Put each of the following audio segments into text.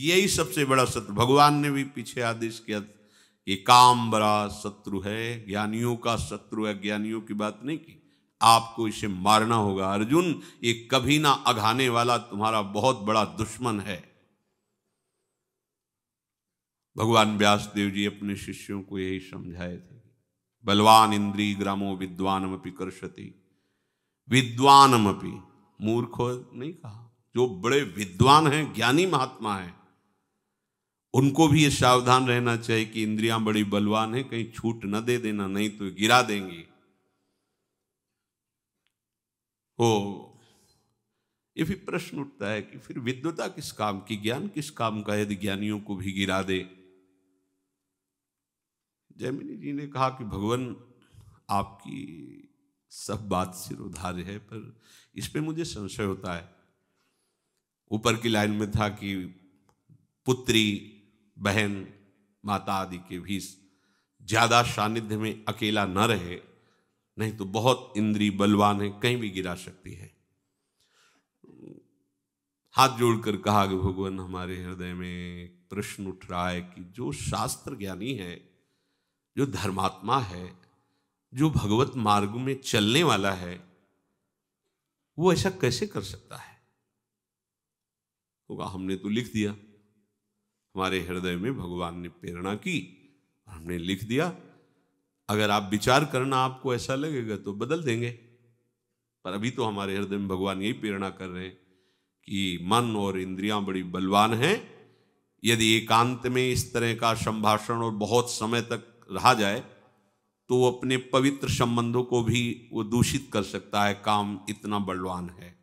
यही सबसे बड़ा शत्रु भगवान ने भी पीछे आदेश किया कि काम बड़ा शत्रु है ज्ञानियों का शत्रु है ज्ञानियों की बात नहीं की आपको इसे मारना होगा अर्जुन ये कभी ना अघाने वाला तुम्हारा बहुत बड़ा दुश्मन है भगवान व्यास देव जी अपने शिष्यों को यही समझाए थे बलवान इंद्री ग्रामो विद्वानमपि कर्षति विद्वानमपि मूर्ख नहीं कहा जो बड़े विद्वान हैं ज्ञानी महात्मा हैं उनको भी ये सावधान रहना चाहिए कि इंद्रियां बड़ी बलवान है कहीं छूट न दे देना नहीं तो गिरा देंगी ओ ये भी प्रश्न उठता है कि फिर विद्वता किस काम की ज्ञान किस काम का यदि ज्ञानियों को भी गिरा दे जयमिनी जी ने कहा कि भगवान आपकी सब बात सिरोधार्य है पर इस पे मुझे संशय होता है ऊपर की लाइन में था कि पुत्री बहन माता आदि के भी ज़्यादा सानिध्य में अकेला न रहे नहीं तो बहुत इंद्री बलवान है कहीं भी गिरा सकती है हाथ जोड़कर कहा कि भगवान हमारे हृदय में प्रश्न उठ रहा है कि जो शास्त्र ज्ञानी है जो धर्मात्मा है जो भगवत मार्ग में चलने वाला है वो ऐसा कैसे कर सकता है होगा तो हमने तो लिख दिया हमारे हृदय में भगवान ने प्रेरणा की और हमने लिख दिया अगर आप विचार करना आपको ऐसा लगेगा तो बदल देंगे पर अभी तो हमारे हृदय में भगवान यही प्रेरणा कर रहे हैं कि मन और इंद्रियां बड़ी बलवान हैं यदि एकांत में इस तरह का संभाषण और बहुत समय तक रहा जाए तो वो अपने पवित्र संबंधों को भी वो दूषित कर सकता है काम इतना बलवान है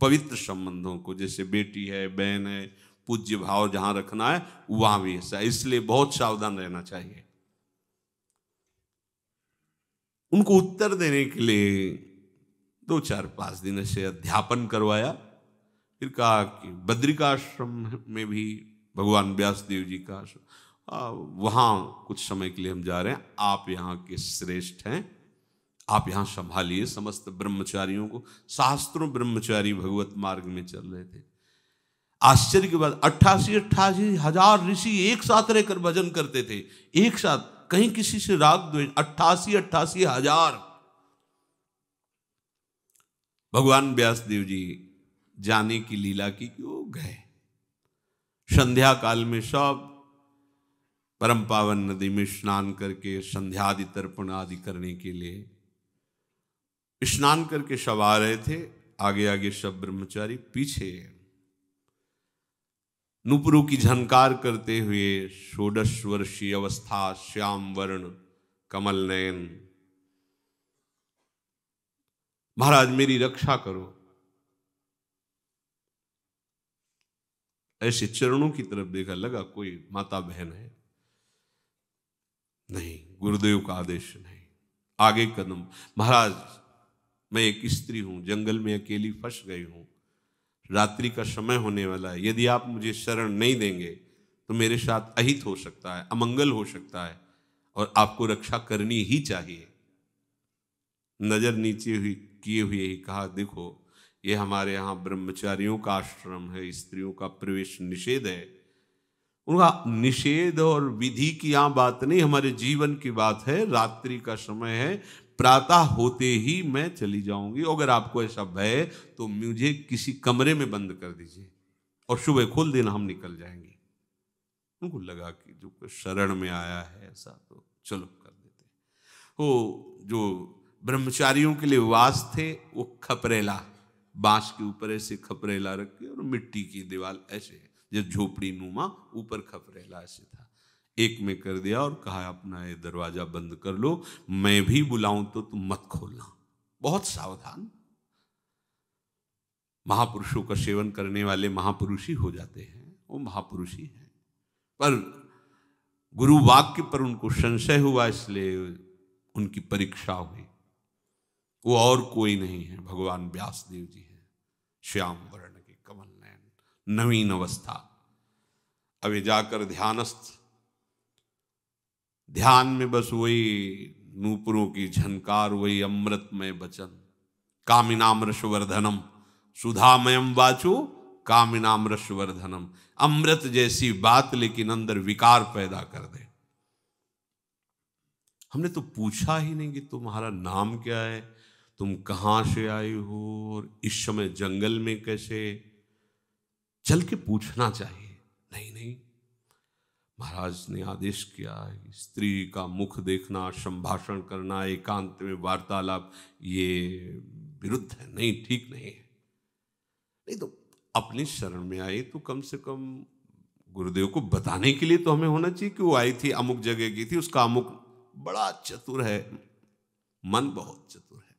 पवित्र संबंधों को जैसे बेटी है बहन है पूज्य भाव जहां रखना है वहां भी ऐसा इसलिए बहुत सावधान रहना चाहिए उनको उत्तर देने के लिए दो चार पांच दिन ऐसे अध्यापन करवाया फिर कहा कि बद्रिकाश्रम में भी भगवान व्यासदेव जी का आश्रम वहाँ कुछ समय के लिए हम जा रहे हैं आप यहाँ के श्रेष्ठ हैं आप यहाँ संभालिए समस्त ब्रह्मचारियों को शास्त्रों ब्रह्मचारी भगवत मार्ग में चल रहे थे आश्चर्य की बात अट्ठासी अट्ठासी हजार ऋषि एक साथ रहकर भजन करते थे एक साथ कहीं किसी से राग द्वेष अट्ठासी अट्ठासी हजार भगवान व्यास देव जी जाने की लीला की क्यों गए संध्या काल में सब परम पावन नदी में स्नान करके संध्यादि तर्पण आदि करने के लिए स्नान करके सब आ रहे थे आगे आगे सब ब्रह्मचारी पीछे नुपुरों की झनकार करते हुए षोडश वर्षीय अवस्था श्याम वर्ण कमल नयन महाराज मेरी रक्षा करो ऐसे चरणों की तरफ देखा लगा कोई माता बहन है नहीं गुरुदेव का आदेश नहीं आगे कदम महाराज मैं एक स्त्री हूं जंगल में अकेली फंस गई हूं रात्रि का समय होने वाला है यदि आप मुझे शरण नहीं देंगे तो मेरे साथ अहित हो सकता है अमंगल हो सकता है और आपको रक्षा करनी ही चाहिए नजर नीचे हुई किए हुए ही कहा देखो ये हमारे यहाँ ब्रह्मचारियों का आश्रम है स्त्रियों का प्रवेश निषेध है उनका निषेध और विधि की यहाँ बात नहीं हमारे जीवन की बात है रात्रि का समय है प्रातः होते ही मैं चली जाऊंगी अगर आपको ऐसा भय तो मुझे किसी कमरे में बंद कर दीजिए और सुबह खोल देना हम निकल जाएंगे उनको लगा कि जो शरण में आया है ऐसा तो चलो कर देते वो जो ब्रह्मचारियों के लिए वास थे वो खपरेला बांस के ऊपर ऐसे खपरेला रख के और मिट्टी की दीवार ऐसे जो झोपड़ी नुमा ऊपर खपरेला ऐसे था एक में कर दिया और कहा अपना ये दरवाजा बंद कर लो मैं भी बुलाऊं तो तुम मत खोलना बहुत सावधान महापुरुषों का सेवन करने वाले महापुरुष ही हो जाते हैं वो महापुरुष ही हैं पर गुरु वाक्य पर उनको संशय हुआ इसलिए उनकी परीक्षा हुई वो और कोई नहीं है भगवान व्यास देव जी हैं श्याम वर्ण के कमल नयन नवीन अवस्था अभी जाकर ध्यानस्थ ध्यान में बस वही नूपुरों की झनकार वही अमृतमय वचन कामिनाम रसवर्धनम सुधामयम वाचो कामिनाम रसवर्धनम अमृत जैसी बात लेकिन अंदर विकार पैदा कर दे हमने तो पूछा ही नहीं कि तुम्हारा नाम क्या है तुम कहां से आए हो और इस समय जंगल में कैसे चल के पूछना चाहिए नहीं नहीं महाराज ने आदेश किया स्त्री का मुख देखना संभाषण करना एकांत में वार्तालाप ये विरुद्ध है नहीं ठीक नहीं है नहीं तो अपनी शरण में आए तो कम से कम गुरुदेव को बताने के लिए तो हमें होना चाहिए कि वो आई थी अमुक जगह की थी उसका अमुक बड़ा चतुर है मन बहुत चतुर है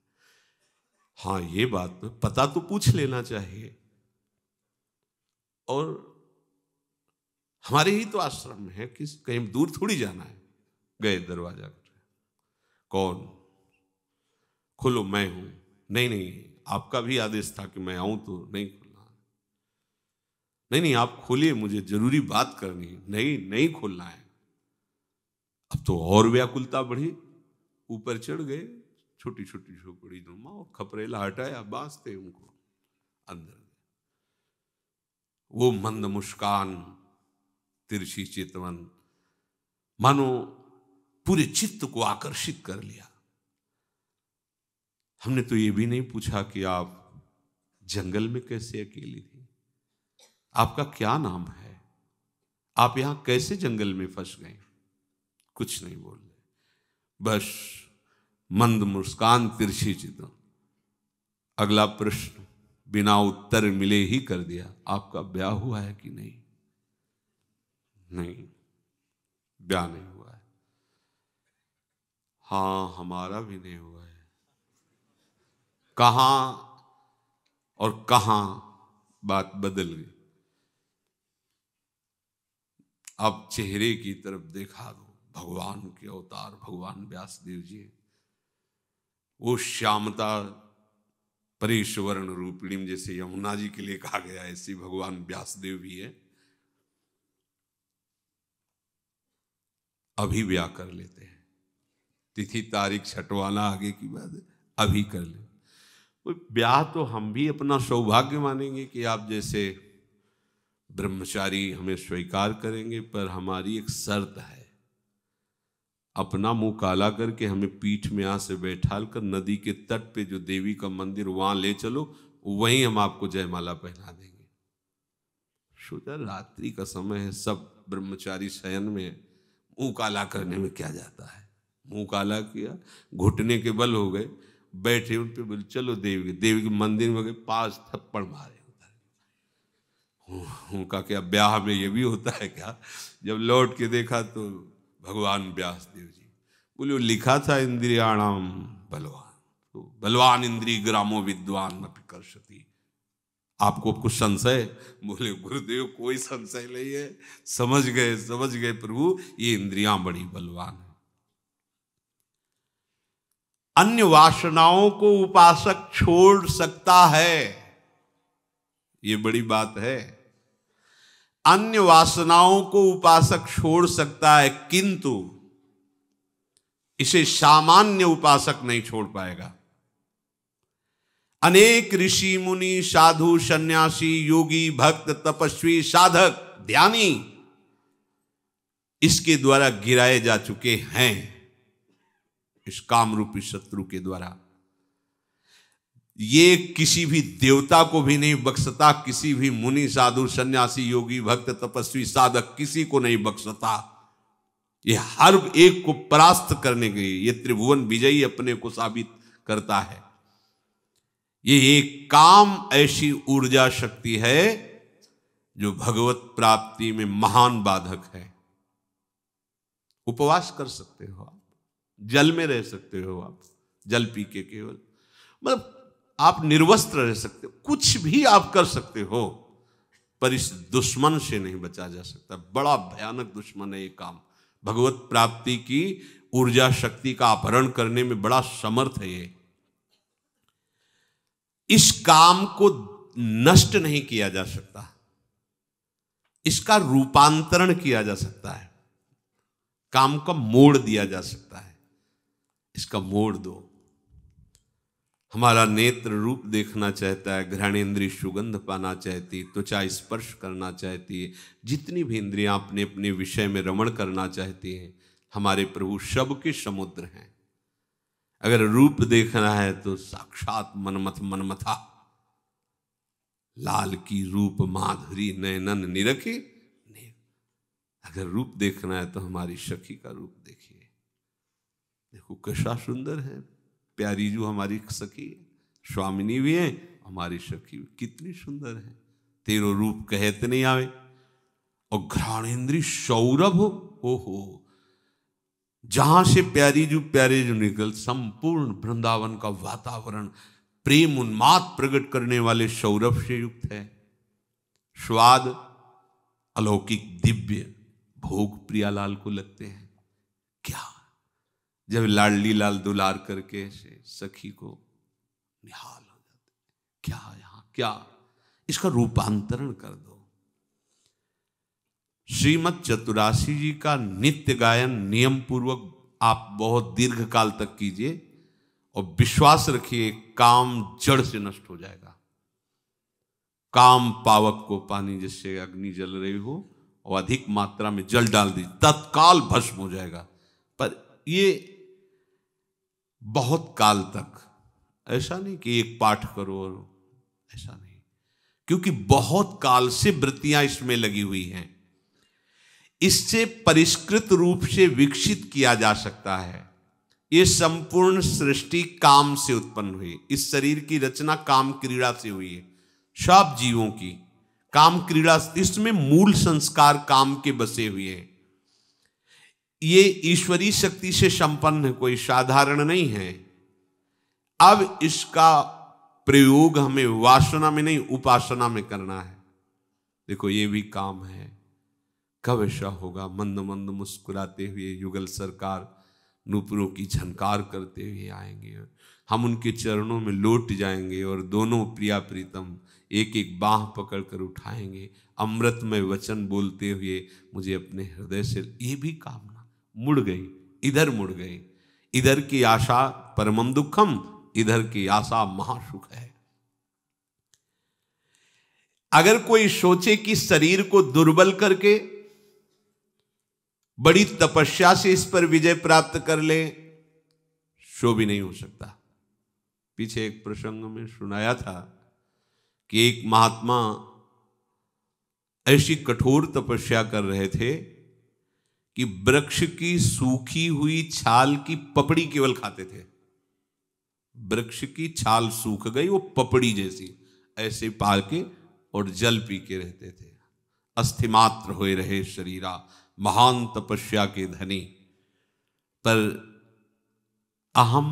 हाँ ये बात तो पता तो पूछ लेना चाहिए और हमारे ही तो आश्रम में है किस कहीं दूर थोड़ी जाना है गए दरवाजा कौन खुलो मैं हूं नहीं नहीं आपका भी आदेश था कि मैं आऊं तो नहीं खुलना नहीं नहीं आप खोलिए मुझे जरूरी बात करनी है नहीं नहीं खोलना है अब तो और व्याकुलता बढ़ी ऊपर चढ़ गए छोटी छोटी झोपड़ी नुमा और खपरेला हटाया बांसते उनको अंदर वो मंद मुस्कान तिरछी चितवन मानो पूरे चित्त को आकर्षित कर लिया हमने तो ये भी नहीं पूछा कि आप जंगल में कैसे अकेली थी आपका क्या नाम है आप यहां कैसे जंगल में फंस गए कुछ नहीं बोल रहे बस मंद मुस्कान तिरछी चितवन अगला प्रश्न बिना उत्तर मिले ही कर दिया आपका ब्याह हुआ है कि नहीं नहीं ब्याह नहीं हुआ है हाँ हमारा भी नहीं हुआ है कहाँ और कहाँ बात बदल गई अब चेहरे की तरफ देखा दो तो भगवान के अवतार भगवान व्यास देव जी वो श्यामता परेश्वरण रूपिणी जैसे यमुना जी के लिए कहा गया ऐसी भगवान व्यासदेव भी है अभी ब्याह कर लेते हैं तिथि तारीख छटवाना आगे की बात अभी कर ले ब्याह तो हम भी अपना सौभाग्य मानेंगे कि आप जैसे ब्रह्मचारी हमें स्वीकार करेंगे पर हमारी एक शर्त है अपना मुंह काला करके हमें पीठ में यहां से बैठाल कर नदी के तट पे जो देवी का मंदिर वहां ले चलो वहीं हम आपको जयमाला पहना देंगे सोचा रात्रि का समय है सब ब्रह्मचारी शयन में है मुंह काला करने में क्या जाता है मुंह काला किया घुटने के बल हो गए बैठे उन पे बोले चलो देवी के देवी के मंदिर में गए पाँच थप्पड़ मारे उधर उनका क्या ब्याह में ये भी होता है क्या जब लौट के देखा तो भगवान व्यास देव जी बोले लिखा था इंद्रियाणाम बलवान तो बलवान इंद्री ग्रामो विद्वान अपनी आपको कुछ संशय बोले गुरुदेव कोई संशय नहीं है समझ गए समझ गए प्रभु ये इंद्रियां बड़ी बलवान है अन्य वासनाओं को उपासक छोड़ सकता है ये बड़ी बात है अन्य वासनाओं को उपासक छोड़ सकता है किंतु इसे सामान्य उपासक नहीं छोड़ पाएगा अनेक ऋषि मुनि साधु सन्यासी योगी भक्त तपस्वी साधक ध्यानी इसके द्वारा गिराए जा चुके हैं इस काम रूपी शत्रु के द्वारा ये किसी भी देवता को भी नहीं बख्शता किसी भी मुनि साधु सन्यासी योगी भक्त तपस्वी साधक किसी को नहीं बख्शता ये हर एक को परास्त करने के लिए ये त्रिभुवन विजयी अपने को साबित करता है ये एक काम ऐसी ऊर्जा शक्ति है जो भगवत प्राप्ति में महान बाधक है उपवास कर सकते हो आप जल में रह सकते हो आप जल पी के केवल मतलब आप निर्वस्त्र रह सकते हो कुछ भी आप कर सकते हो पर इस दुश्मन से नहीं बचा जा सकता बड़ा भयानक दुश्मन है ये काम भगवत प्राप्ति की ऊर्जा शक्ति का अपहरण करने में बड़ा समर्थ है ये इस काम को नष्ट नहीं किया जा सकता इसका रूपांतरण किया जा सकता है काम का मोड़ दिया जा सकता है इसका मोड़ दो हमारा नेत्र रूप देखना चाहता है घृणेन्द्रीय सुगंध पाना चाहती त्वचा स्पर्श करना चाहती है जितनी भी इंद्रियां अपने अपने विषय में रमण करना चाहती हैं हमारे प्रभु शब के समुद्र हैं अगर रूप देखना है तो साक्षात मनमथ मनमथा लाल की रूप माधुरी नयनन निरखी अगर रूप देखना है तो हमारी सखी का रूप देखिए देखो कैसा सुंदर है प्यारी जो हमारी सखी है स्वामिनी भी है हमारी सखी भी कितनी सुंदर है तेरो रूप कहते नहीं आवे और घ्राणेन्द्री सौरभ हो हो जहां से प्यारी जो प्यारे जो निकल संपूर्ण वृंदावन का वातावरण प्रेम उन्माद प्रकट करने वाले सौरभ से युक्त है स्वाद अलौकिक दिव्य भोग प्रियालाल को लगते हैं क्या जब लाडली लाल दुलार करके ऐसे सखी को निहाल हो जाते क्या यहां क्या इसका रूपांतरण कर दो श्रीमद चतुराशी जी का नित्य गायन नियम पूर्वक आप बहुत दीर्घ काल तक कीजिए और विश्वास रखिए काम जड़ से नष्ट हो जाएगा काम पावक को पानी जिससे अग्नि जल रही हो और अधिक मात्रा में जल डाल दीजिए तत्काल भस्म हो जाएगा पर ये बहुत काल तक ऐसा नहीं कि एक पाठ करो और ऐसा नहीं क्योंकि बहुत काल से वृत्तियां इसमें लगी हुई हैं इससे परिष्कृत रूप से विकसित किया जा सकता है ये संपूर्ण सृष्टि काम से उत्पन्न हुई इस शरीर की रचना काम क्रीड़ा से हुई है सब जीवों की काम क्रीड़ा इसमें मूल संस्कार काम के बसे हुए हैं ये ईश्वरीय शक्ति से संपन्न है कोई साधारण नहीं है अब इसका प्रयोग हमें वासना में नहीं उपासना में करना है देखो ये भी काम है कब ऐसा होगा मंद मंद मुस्कुराते हुए युगल सरकार नूपुरों की झनकार करते हुए आएंगे हम उनके चरणों में लौट जाएंगे और दोनों प्रिया प्रीतम एक एक बाह पकड़ कर उठाएंगे अमृत में वचन बोलते हुए मुझे अपने हृदय से ये भी कामना मुड़ गई इधर मुड़ गई इधर की आशा परमम दुखम इधर की आशा महासुख है अगर कोई सोचे कि शरीर को दुर्बल करके बड़ी तपस्या से इस पर विजय प्राप्त कर ले शो भी नहीं हो सकता पीछे एक प्रसंग में सुनाया था कि एक महात्मा ऐसी कठोर तपस्या कर रहे थे कि वृक्ष की सूखी हुई छाल की पपड़ी केवल खाते थे वृक्ष की छाल सूख गई वो पपड़ी जैसी ऐसे पाल के और जल पी के रहते थे अस्थिमात्र हो रहे शरीरा महान तपस्या के धनी पर अहम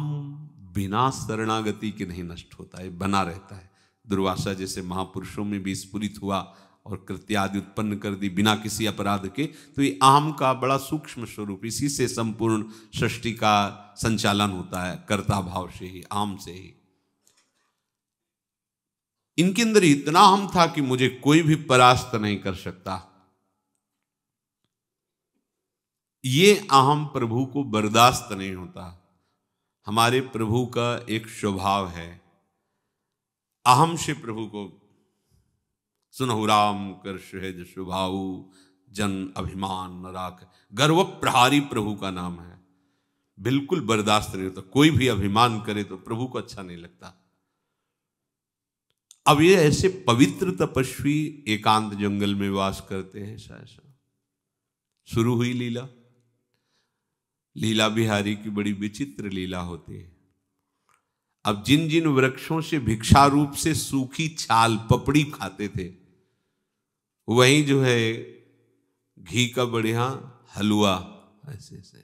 बिना शरणागति के नहीं नष्ट होता है बना रहता है दुर्वासा जैसे महापुरुषों में भी स्फुरित हुआ और कृत्य आदि उत्पन्न कर दी बिना किसी अपराध के तो ये आम का बड़ा सूक्ष्म स्वरूप इसी से संपूर्ण सृष्टि का संचालन होता है कर्ता भाव से ही आम से ही इनके अंदर इतना हम था कि मुझे कोई भी परास्त नहीं कर सकता ये अहम प्रभु को बर्दाश्त नहीं होता हमारे प्रभु का एक स्वभाव है अहम से प्रभु को सुनहु राम कर सहज स्वभाव जन अभिमान राख गर्व प्रहारी प्रभु का नाम है बिल्कुल बर्दाश्त नहीं होता कोई भी अभिमान करे तो प्रभु को अच्छा नहीं लगता अब ये ऐसे पवित्र तपस्वी एकांत जंगल में वास करते हैं ऐसा ऐसा शुरू हुई लीला लीला बिहारी की बड़ी विचित्र लीला होती है अब जिन जिन वृक्षों से भिक्षा रूप से सूखी छाल पपड़ी खाते थे वही जो है घी का बढ़िया हलवा ऐसे ऐसे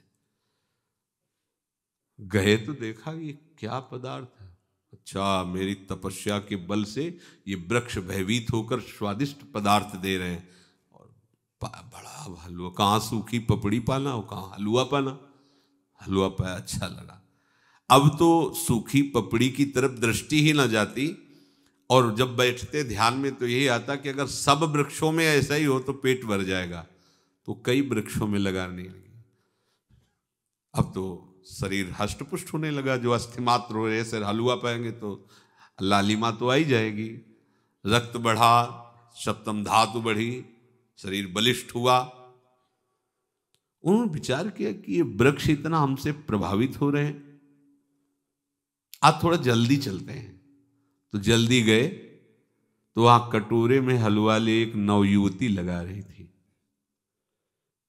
गए तो देखा ये क्या पदार्थ है अच्छा मेरी तपस्या के बल से ये वृक्ष भयभीत होकर स्वादिष्ट पदार्थ दे रहे हैं और बड़ा हलवा कहाँ सूखी पपड़ी पाना और कहाँ हलवा पाना हलवा पाया अच्छा लगा अब तो सूखी पपड़ी की तरफ दृष्टि ही ना जाती और जब बैठते ध्यान में तो यही आता कि अगर सब वृक्षों में ऐसा ही हो तो पेट भर जाएगा तो कई वृक्षों में लगाने लगी अब तो शरीर हष्टपुष्ट होने लगा जो अस्थिमात्र हो रहे सर हलुआ पाएंगे तो लालिमा तो आई जाएगी रक्त बढ़ा सप्तम धातु बढ़ी शरीर बलिष्ठ हुआ उन्होंने विचार किया कि ये वृक्ष इतना हमसे प्रभावित हो रहे हैं आज थोड़ा जल्दी चलते हैं तो जल्दी गए तो वहां कटोरे में हलवा ले एक नवयुवती लगा रही थी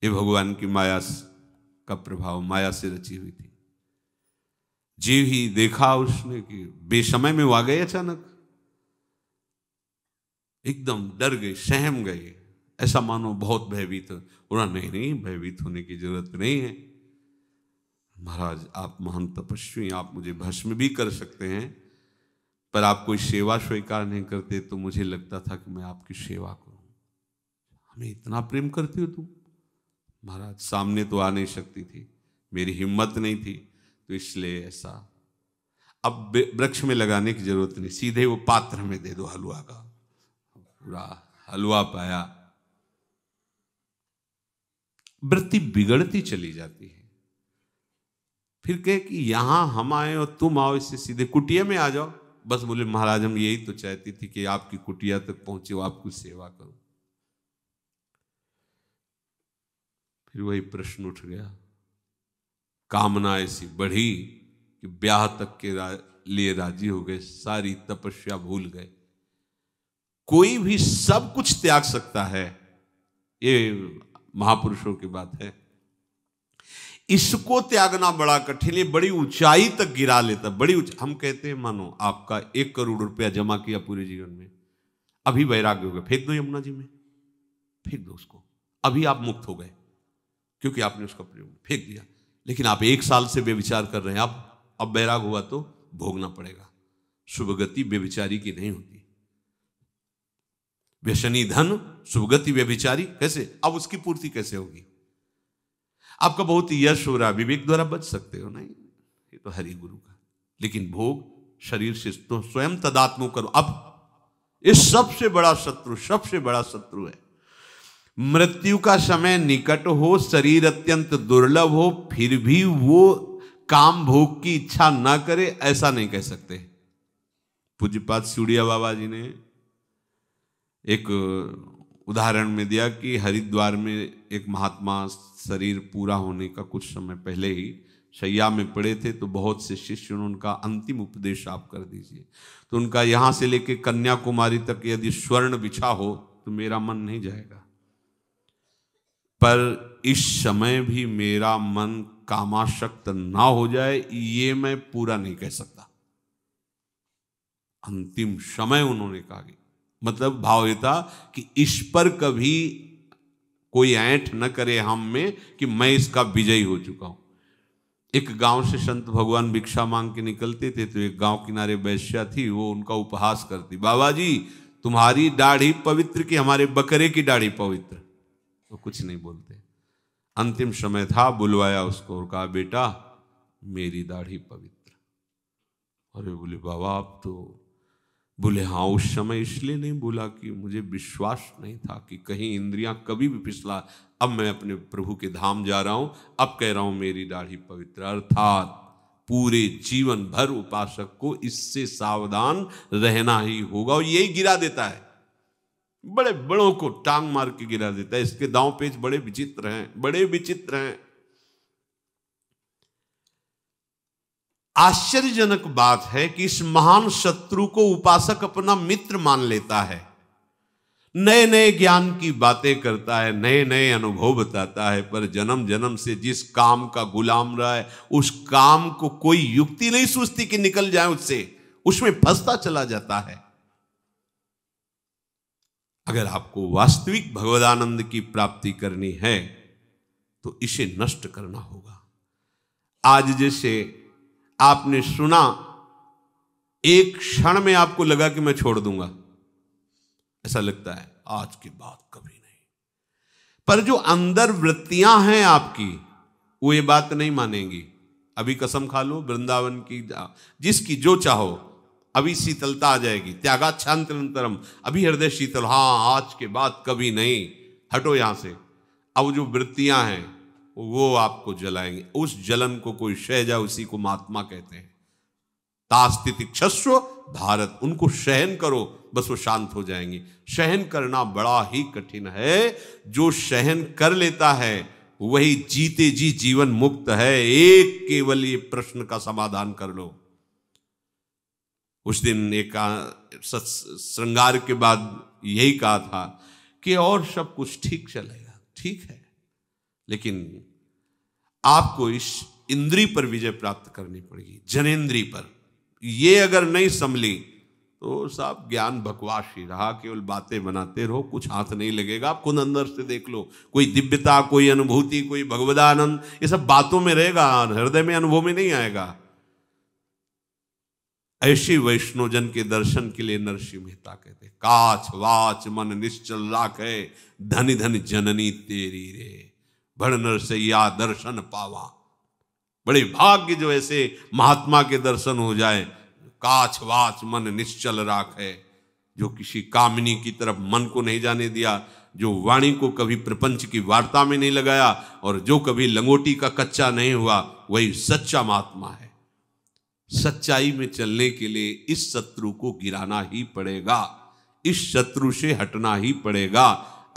ये भगवान की माया का प्रभाव माया से रची हुई थी जीव ही देखा उसने कि बेसमय में वो आ गए अचानक एकदम डर गए सहम गए ऐसा मानो बहुत भयभीत बोला नहीं नहीं भयभीत होने की जरूरत नहीं है महाराज आप महान तपस्वी आप मुझे भस्म भी कर सकते हैं पर आप कोई सेवा स्वीकार नहीं करते तो मुझे लगता था कि मैं आपकी सेवा करूं हमें इतना प्रेम करती हो तुम महाराज सामने तो आ नहीं सकती थी मेरी हिम्मत नहीं थी तो इसलिए ऐसा अब वृक्ष में लगाने की जरूरत नहीं सीधे वो पात्र में दे दो हलवा का पूरा हलवा पाया वृत्ति बिगड़ती चली जाती है फिर कहे कि यहां हम आए और तुम आओ इससे सीधे कुटिया में आ जाओ बस बोले महाराज हम यही तो चाहती थी कि आपकी कुटिया तक पहुंचे आपको आपकी सेवा करो फिर वही प्रश्न उठ गया कामना ऐसी बढ़ी कि ब्याह तक के रा, लिए राजी हो गए सारी तपस्या भूल गए कोई भी सब कुछ त्याग सकता है ये महापुरुषों की बात है इसको त्यागना बड़ा कठिन है बड़ी ऊंचाई तक गिरा लेता बड़ी उच... हम कहते हैं मानो आपका एक करोड़ रुपया जमा किया पूरे जीवन में अभी वैराग्य हो गया फेंक दो यमुना जी में फेंक दो उसको अभी आप मुक्त हो गए क्योंकि आपने उसका प्रयोग फेंक दिया लेकिन आप एक साल से व्यविचार कर रहे हैं आप अब बैराग हुआ तो भोगना पड़ेगा शुभ गति बेविचारी की नहीं होती व्यशनी धन सुगति व्यभिचारी कैसे अब उसकी पूर्ति कैसे होगी आपका बहुत यश हो रहा विवेक द्वारा बच सकते हो नहीं ये तो हरि गुरु का लेकिन भोग शरीर से तो स्वयं तदात्मो करो अब इस सबसे बड़ा शत्रु सबसे बड़ा शत्रु है मृत्यु का समय निकट हो शरीर अत्यंत दुर्लभ हो फिर भी वो काम भोग की इच्छा ना करे ऐसा नहीं कह सकते पूज्यपात सूर्या बाबा जी ने एक उदाहरण में दिया कि हरिद्वार में एक महात्मा शरीर पूरा होने का कुछ समय पहले ही शैया में पड़े थे तो बहुत से शिष्य ने उनका अंतिम उपदेश आप कर दीजिए तो उनका यहाँ से लेके कन्याकुमारी तक यदि स्वर्ण बिछा हो तो मेरा मन नहीं जाएगा पर इस समय भी मेरा मन कामाशक्त ना हो जाए ये मैं पूरा नहीं कह सकता अंतिम समय उन्होंने कहा कि मतलब था कि इस पर कभी कोई ऐठ न करे हम में कि मैं इसका विजयी हो चुका हूं एक गांव से संत भगवान भिक्षा मांग के निकलते थे तो एक गांव किनारे वैश्या थी वो उनका उपहास करती बाबा जी तुम्हारी दाढ़ी पवित्र की हमारे बकरे की दाढ़ी पवित्र तो कुछ नहीं बोलते अंतिम समय था बुलवाया उसको और कहा बेटा मेरी दाढ़ी पवित्र अरे बोले बाबा आप तो बोले हाँ उस समय इसलिए नहीं बोला कि मुझे विश्वास नहीं था कि कहीं इंद्रियां कभी भी पिछला अब मैं अपने प्रभु के धाम जा रहा हूं अब कह रहा हूं मेरी दाढ़ी पवित्र अर्थात पूरे जीवन भर उपासक को इससे सावधान रहना ही होगा और यही गिरा देता है बड़े बड़ों को टांग मार के गिरा देता है इसके दांव पेच बड़े विचित्र हैं बड़े विचित्र हैं आश्चर्यजनक बात है कि इस महान शत्रु को उपासक अपना मित्र मान लेता है नए नए ज्ञान की बातें करता है नए नए अनुभव बताता है पर जन्म जन्म से जिस काम का गुलाम रहा है उस काम को कोई युक्ति नहीं सोचती कि निकल जाए उससे उसमें फंसता चला जाता है अगर आपको वास्तविक भगवदानंद की प्राप्ति करनी है तो इसे नष्ट करना होगा आज जैसे आपने सुना एक क्षण में आपको लगा कि मैं छोड़ दूंगा ऐसा लगता है आज के बाद कभी नहीं पर जो अंदर वृत्तियां हैं आपकी वो ये बात नहीं मानेंगी अभी कसम खा लो वृंदावन की जिसकी जो चाहो अभी शीतलता आ जाएगी छांतरम अभी हृदय शीतल हां आज के बाद कभी नहीं हटो यहां से अब जो वृत्तियां हैं वो आपको जलाएंगे उस जलन को कोई शहजा उसी को महात्मा कहते हैं तास्तिति क्षस्व भारत उनको सहन करो बस वो शांत हो जाएंगे सहन करना बड़ा ही कठिन है जो सहन कर लेता है वही जीते जी जीवन मुक्त है एक केवल ये प्रश्न का समाधान कर लो उस दिन एक श्रृंगार के बाद यही कहा था कि और सब कुछ ठीक चलेगा ठीक है लेकिन आपको इस इंद्री पर विजय प्राप्त करनी पड़ेगी जनेन्द्री पर ये अगर नहीं संभली तो साहब ज्ञान बकवास ही रहा केवल बातें बनाते रहो कुछ हाथ नहीं लगेगा आप खुद अंदर से देख लो कोई दिव्यता कोई अनुभूति कोई भगवदानंद ये सब बातों में रहेगा हृदय में अनुभव में नहीं आएगा ऐसी वैष्णोजन के दर्शन के लिए नरसिंह मेहता कहते काच वाच मन निश्चल राख है धन धन जननी तेरी रे भर नर से या दर्शन पावा बड़े भाग्य जो ऐसे महात्मा के दर्शन हो जाए काछ वाच मन निश्चल है जो किसी कामिनी की तरफ मन को नहीं जाने दिया जो वाणी को कभी प्रपंच की वार्ता में नहीं लगाया और जो कभी लंगोटी का कच्चा नहीं हुआ वही सच्चा महात्मा है सच्चाई में चलने के लिए इस शत्रु को गिराना ही पड़ेगा इस शत्रु से हटना ही पड़ेगा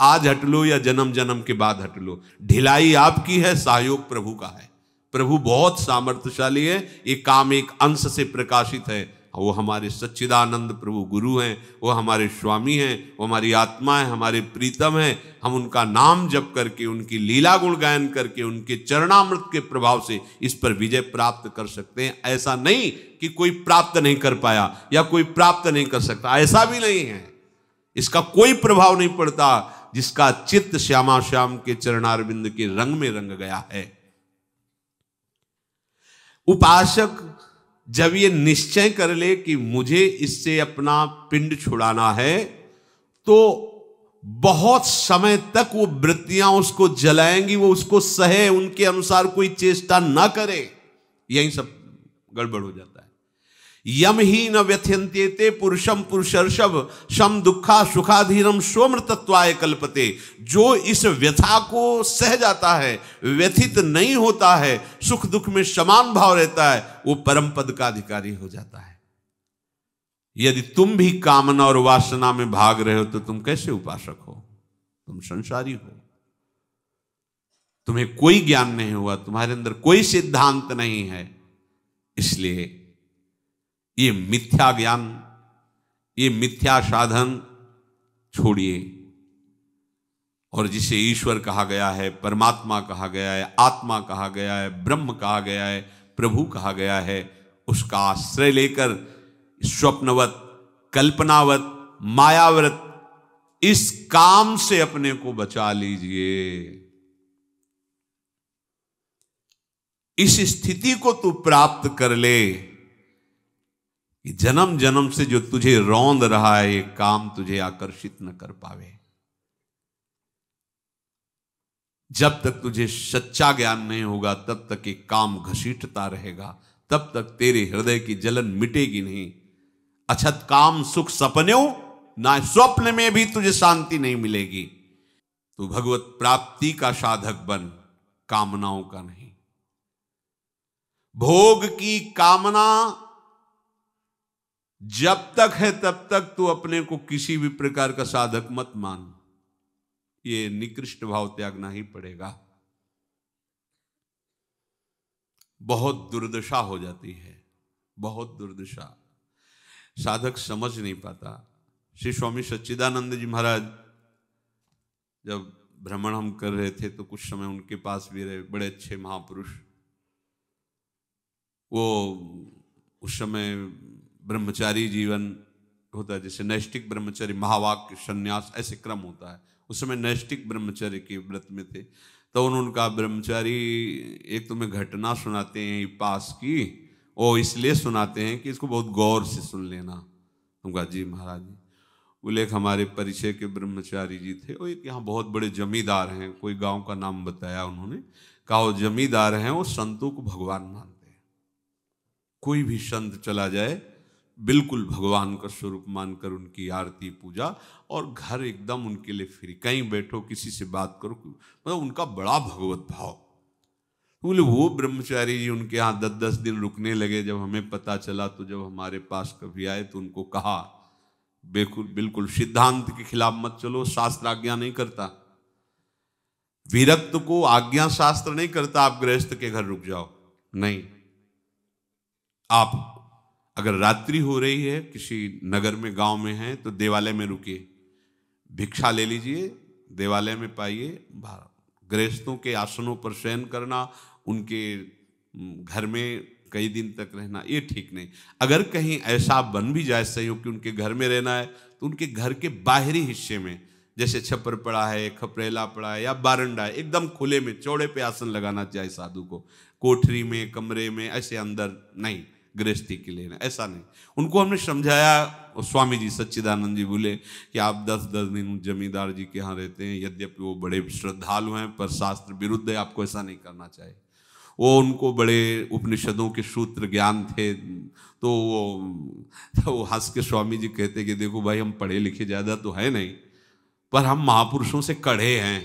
आज हट लो या जन्म जन्म के बाद हट लो ढिलाई आपकी है सहयोग प्रभु का है प्रभु बहुत सामर्थ्यशाली है ये काम एक अंश से प्रकाशित है वो हमारे सच्चिदानंद प्रभु गुरु हैं वो हमारे स्वामी हैं वो हमारी आत्मा है हमारे प्रीतम हैं हम उनका नाम जप करके उनकी लीला गुण गायन करके उनके चरणामृत के प्रभाव से इस पर विजय प्राप्त कर सकते हैं ऐसा नहीं कि कोई प्राप्त नहीं कर पाया या कोई प्राप्त नहीं कर सकता ऐसा भी नहीं है इसका कोई प्रभाव नहीं पड़ता जिसका चित्त श्यामा श्याम के चरणारविंद के रंग में रंग गया है उपासक जब ये निश्चय कर ले कि मुझे इससे अपना पिंड छुड़ाना है तो बहुत समय तक वो वृत्तियां उसको जलाएंगी वो उसको सहे उनके अनुसार कोई चेष्टा ना करे यही सब गड़बड़ हो जाता यम ही न ते पुरुषम पुरुषर्षभ शम दुखा सुखाधीरम सोम्र तत्वाय कल्पते जो इस व्यथा को सह जाता है व्यथित नहीं होता है सुख दुख में समान भाव रहता है वो परम पद का अधिकारी हो जाता है यदि तुम भी कामना और वासना में भाग रहे हो तो तुम कैसे उपासक हो तुम संसारी हो तुम्हें कोई ज्ञान नहीं हुआ तुम्हारे अंदर कोई सिद्धांत नहीं है इसलिए ये मिथ्या ज्ञान ये मिथ्या साधन छोड़िए और जिसे ईश्वर कहा गया है परमात्मा कहा गया है आत्मा कहा गया है ब्रह्म कहा गया है प्रभु कहा गया है उसका आश्रय लेकर स्वप्नवत कल्पनावत मायाव्रत इस काम से अपने को बचा लीजिए इस स्थिति को तू प्राप्त कर ले कि जन्म जन्म से जो तुझे रौंद रहा है ये काम तुझे आकर्षित न कर पावे जब तक तुझे सच्चा ज्ञान नहीं होगा तब तक ये काम घसीटता रहेगा तब तक तेरे हृदय की जलन मिटेगी नहीं अछत अच्छा, काम सुख सपने ना स्वप्न में भी तुझे शांति नहीं मिलेगी तू भगवत प्राप्ति का साधक बन कामनाओं का नहीं भोग की कामना जब तक है तब तक तू अपने को किसी भी प्रकार का साधक मत मान ये निकृष्ट भाव त्यागना ही पड़ेगा बहुत दुर्दशा हो जाती है बहुत दुर्दशा साधक समझ नहीं पाता श्री स्वामी सच्चिदानंद जी महाराज जब भ्रमण हम कर रहे थे तो कुछ समय उनके पास भी रहे बड़े अच्छे महापुरुष वो उस समय ब्रह्मचारी जीवन होता है जैसे नैष्टिक ब्रह्मचारी महावाक्य संन्यास ऐसे क्रम होता है उस समय नैष्टिक ब्रह्मचर्य के व्रत में थे तो उन्होंने कहा ब्रह्मचारी एक तुम्हें घटना सुनाते हैं पास की ओ इसलिए सुनाते हैं कि इसको बहुत गौर से सुन लेना तुम कहा जी महाराज जी बोले हमारे परिचय के ब्रह्मचारी जी थे और एक यहाँ बहुत बड़े जमींदार हैं कोई गांव का नाम बताया उन्होंने कहा वो जमींदार हैं वो संतों को भगवान मानते हैं कोई भी संत चला जाए बिल्कुल भगवान का स्वरूप मानकर उनकी आरती पूजा और घर एकदम उनके लिए फ्री कहीं बैठो किसी से बात करो मतलब उनका बड़ा भगवत भाव तो बोले वो ब्रह्मचारी जी उनके यहाँ दस दस दिन रुकने लगे जब हमें पता चला तो जब हमारे पास कभी आए तो उनको कहा बिल्कुल बिल्कुल सिद्धांत के खिलाफ मत चलो शास्त्र आज्ञा नहीं करता विरक्त को आज्ञा शास्त्र नहीं करता आप गृहस्थ के घर रुक जाओ नहीं आप अगर रात्रि हो रही है किसी नगर में गांव में है तो देवालय में रुकिए भिक्षा ले लीजिए देवालय में पाइए गृहस्थों के आसनों पर शयन करना उनके घर में कई दिन तक रहना ये ठीक नहीं अगर कहीं ऐसा बन भी जाए सहयोग कि उनके घर में रहना है तो उनके घर के बाहरी हिस्से में जैसे छप्पर पड़ा है खपरेला पड़ा है या बारंडा है एकदम खुले में चौड़े पे आसन लगाना चाहिए साधु को कोठरी में कमरे में ऐसे अंदर नहीं गृहस्थी के लिए ऐसा नहीं उनको हमने समझाया और स्वामी जी सच्चिदानंद जी बोले कि आप दस दस दिन जमींदार जी के यहाँ रहते हैं यद्यपि वो बड़े श्रद्धालु हैं पर शास्त्र विरुद्ध है आपको ऐसा नहीं करना चाहिए वो उनको बड़े उपनिषदों के सूत्र ज्ञान थे तो वो तो वो हंस के स्वामी जी कहते कि देखो भाई हम पढ़े लिखे ज़्यादा तो है नहीं पर हम महापुरुषों से कढ़े हैं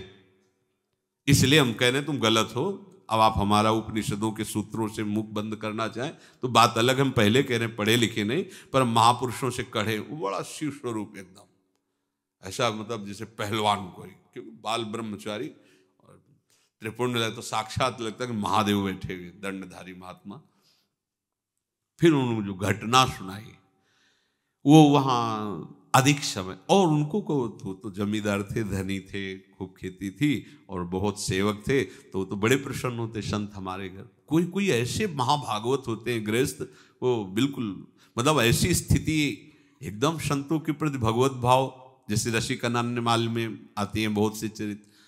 इसलिए हम कह रहे हैं तुम गलत हो अब आप हमारा उपनिषदों के सूत्रों से मुख बंद करना चाहें तो बात अलग हम पहले कह रहे हैं पढ़े लिखे नहीं पर महापुरुषों से कढ़े वो बड़ा शिव स्वरूप एकदम ऐसा मतलब जैसे पहलवान कोई क्योंकि बाल ब्रह्मचारी और त्रिपुण तो साक्षात लगता है कि महादेव बैठे हुए दंडधारी महात्मा फिर उन्होंने जो घटना सुनाई वो वहाँ अधिक समय और उनको को तो, तो जमींदार थे धनी थे खूब खेती थी और बहुत सेवक थे तो तो बड़े प्रसन्न होते संत हमारे घर कोई कोई ऐसे महाभागवत होते हैं गृहस्थ वो बिल्कुल मतलब ऐसी स्थिति एकदम संतों के प्रति भगवत भाव जैसे रशी नान्य माल में आती हैं बहुत से चरित्र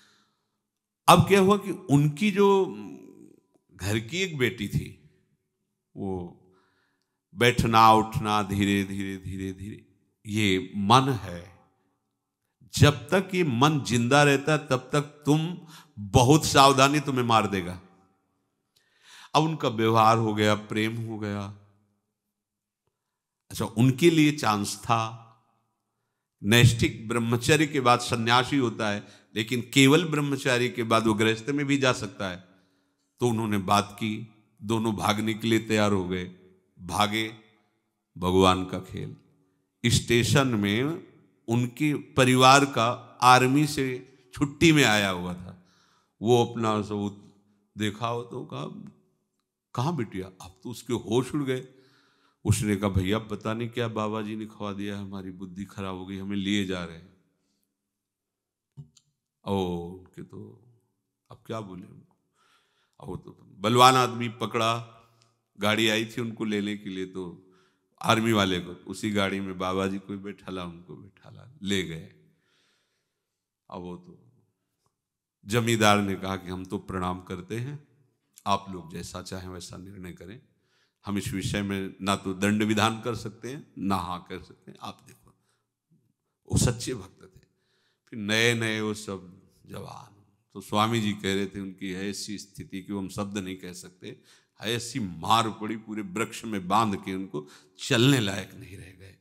अब क्या हुआ कि उनकी जो घर की एक बेटी थी वो बैठना उठना धीरे धीरे धीरे धीरे ये मन है जब तक ये मन जिंदा रहता है तब तक तुम बहुत सावधानी तुम्हें मार देगा अब उनका व्यवहार हो गया प्रेम हो गया अच्छा उनके लिए चांस था नैष्ठिक ब्रह्मचर्य के बाद सन्यासी होता है लेकिन केवल ब्रह्मचारी के बाद वो गृहस्थ में भी जा सकता है तो उन्होंने बात की दोनों भागने के लिए तैयार हो गए भागे भगवान का खेल स्टेशन में उनके परिवार का आर्मी से छुट्टी में आया हुआ था वो अपना सब देखा हो तो कहा कहाँ बिटिया अब तो उसके होश उड़ गए उसने कहा भैया पता नहीं क्या बाबा जी ने खवा दिया हमारी बुद्धि खराब हो गई हमें लिए जा रहे हैं ओ उनके तो अब क्या बोले अब तो बलवान आदमी पकड़ा गाड़ी आई थी उनको लेने के लिए तो आर्मी वाले को उसी गाड़ी में बाबा जी को बैठा ला उनको बैठा ला ले गए अब वो तो जमींदार ने कहा कि हम तो प्रणाम करते हैं आप लोग जैसा चाहें वैसा निर्णय करें हम इस विषय में ना तो दंड विधान कर सकते हैं ना हाँ कर सकते हैं आप देखो वो सच्चे भक्त थे फिर नए नए वो सब जवान तो स्वामी जी कह रहे थे उनकी ऐसी स्थिति कि हम शब्द नहीं कह सकते ऐसी मार पड़ी पूरे वृक्ष में बांध के उनको चलने लायक नहीं रह गए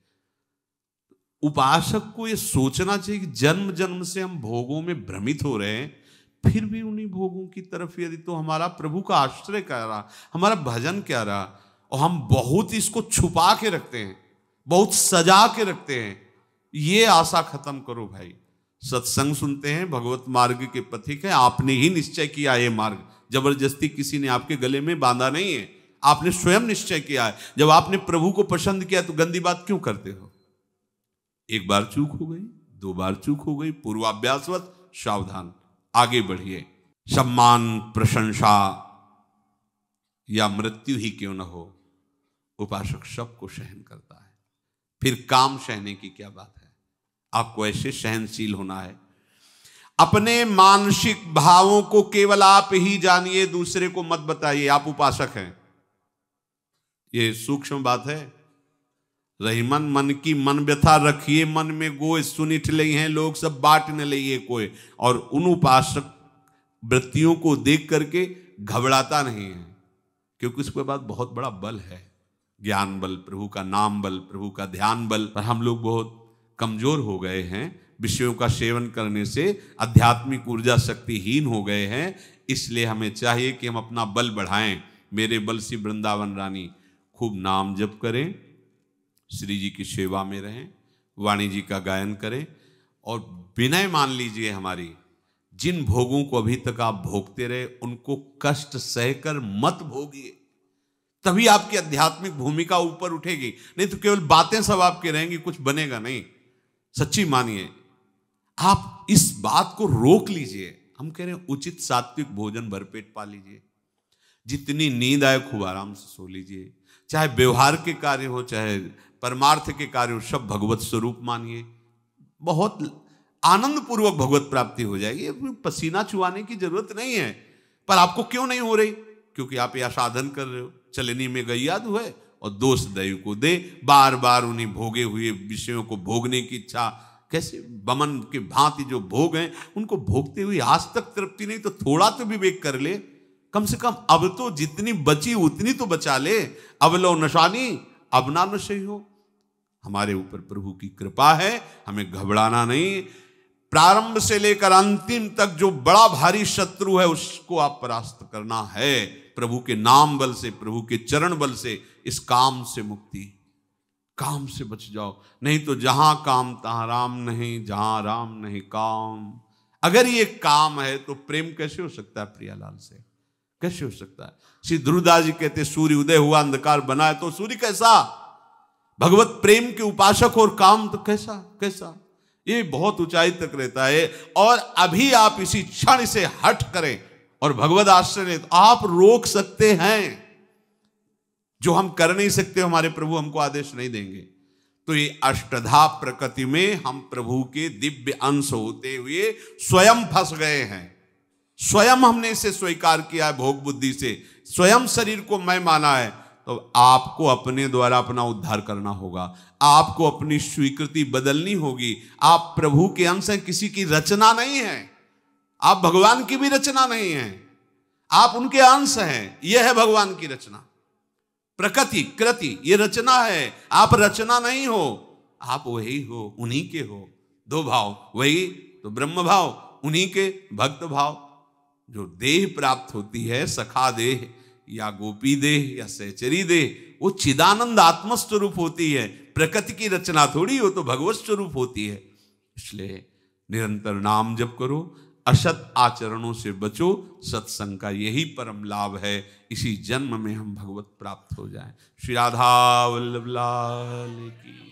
उपासक को यह सोचना चाहिए कि जन्म जन्म से हम भोगों में भ्रमित हो रहे हैं फिर भी उन्हीं भोगों की तरफ यदि तो हमारा प्रभु का आश्रय क्या रहा हमारा भजन क्या रहा और हम बहुत इसको छुपा के रखते हैं बहुत सजा के रखते हैं ये आशा खत्म करो भाई सत्संग सुनते हैं भगवत मार्ग के पथिक है आपने ही निश्चय किया ये मार्ग जबरदस्ती किसी ने आपके गले में बांधा नहीं है आपने स्वयं निश्चय किया है जब आपने प्रभु को पसंद किया तो गंदी बात क्यों करते हो एक बार चूक हो गई दो बार चूक हो गई पूर्वाभ्यासवत सावधान आगे बढ़िए सम्मान प्रशंसा या मृत्यु ही क्यों ना हो उपासक सबको सहन करता है फिर काम सहने की क्या बात है आपको ऐसे सहनशील होना है अपने मानसिक भावों को केवल आप ही जानिए दूसरे को मत बताइए आप उपासक हैं ये सूक्ष्म बात है रहीमन मन की मन व्यथा रखिए मन में गोय सुनिठ ली हैं लोग सब बांट न लिए कोई और उन उपासक वृत्तियों को देख करके घबराता नहीं है क्योंकि उसके बाद बहुत बड़ा बल है ज्ञान बल प्रभु का नाम बल प्रभु का ध्यान बल पर हम लोग बहुत कमजोर हो गए हैं विषयों का सेवन करने से आध्यात्मिक ऊर्जा शक्तिहीन हो गए हैं इसलिए हमें चाहिए कि हम अपना बल बढ़ाएं मेरे बल से वृंदावन रानी खूब नाम जप करें श्री जी की सेवा में रहें वाणी जी का गायन करें और विनय मान लीजिए हमारी जिन भोगों को अभी तक आप भोगते रहे उनको कष्ट सहकर मत भोगिए तभी आपकी आध्यात्मिक भूमिका ऊपर उठेगी नहीं तो केवल बातें सब आपके रहेंगी कुछ बनेगा नहीं सच्ची मानिए आप इस बात को रोक लीजिए हम कह रहे हैं उचित सात्विक भोजन भरपेट पा लीजिए जितनी नींद आए खूब आराम से सो लीजिए चाहे व्यवहार के कार्य हो चाहे परमार्थ के कार्य हो सब भगवत स्वरूप मानिए बहुत आनंद पूर्वक भगवत प्राप्ति हो जाएगी पसीना छुआने की जरूरत नहीं है पर आपको क्यों नहीं हो रही क्योंकि आप यह साधन कर रहे हो चलनी में गैया है और दोष दैव को दे बार बार उन्हें भोगे हुए विषयों को भोगने की इच्छा कैसे बमन के भांति जो भोग हैं उनको भोगते हुए आज तक तृप्ति नहीं तो थोड़ा तो विवेक कर ले कम से कम अब तो जितनी बची उतनी तो बचा ले अब लो नशानी अब ना नशे हो हमारे ऊपर प्रभु की कृपा है हमें घबराना नहीं प्रारंभ से लेकर अंतिम तक जो बड़ा भारी शत्रु है उसको आप परास्त करना है प्रभु के नाम बल से प्रभु के चरण बल से इस काम से मुक्ति काम से बच जाओ नहीं तो जहां काम तहां राम नहीं जहां राम नहीं काम अगर ये काम है तो प्रेम कैसे हो सकता है प्रियालाल से कैसे हो सकता है श्री ध्रुवदास जी कहते सूर्य उदय हुआ अंधकार बना है तो सूर्य कैसा भगवत प्रेम के उपासक और काम तो कैसा कैसा ये बहुत ऊंचाई तक रहता है और अभी आप इसी क्षण से हट करें और भगवत आश्रय तो आप रोक सकते हैं जो हम कर नहीं सकते हमारे प्रभु हमको आदेश नहीं देंगे तो ये अष्टधा प्रकृति में हम प्रभु के दिव्य अंश होते हुए स्वयं फंस गए हैं स्वयं हमने इसे स्वीकार किया है भोग बुद्धि से स्वयं शरीर को मैं माना है तो आपको अपने द्वारा अपना उद्धार करना होगा आपको अपनी स्वीकृति बदलनी होगी आप प्रभु के अंश हैं किसी की रचना नहीं है आप भगवान की भी रचना नहीं है आप उनके अंश हैं यह है भगवान की रचना प्रकृति कृति ये रचना है आप रचना नहीं हो आप वही हो उन्हीं के हो दो भाव वही तो ब्रह्म भाव उन्हीं के भक्त भाव जो देह प्राप्त होती है सखा देह या गोपी देह या सहचरी देह वो चिदानंद आत्मस्वरूप होती है प्रकृति की रचना थोड़ी हो तो भगवत स्वरूप होती है इसलिए निरंतर नाम जप करो असत आचरणों से बचो सत्संग का यही परम लाभ है इसी जन्म में हम भगवत प्राप्त हो जाए श्री राधा वल्लभ लाल की